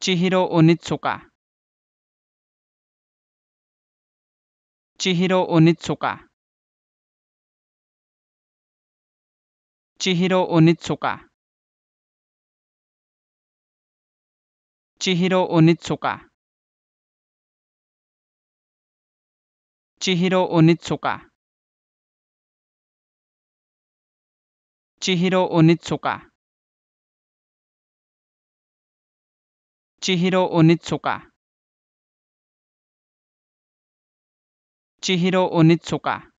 Chihiro Onitsuka Chihiro Onitsuka Chihiro Onitsuka Chihiro Onitsuka Chihiro Onitsuka Chihiro Onitsuka Chihiro Onitsuka. Chihiro Onitsuka.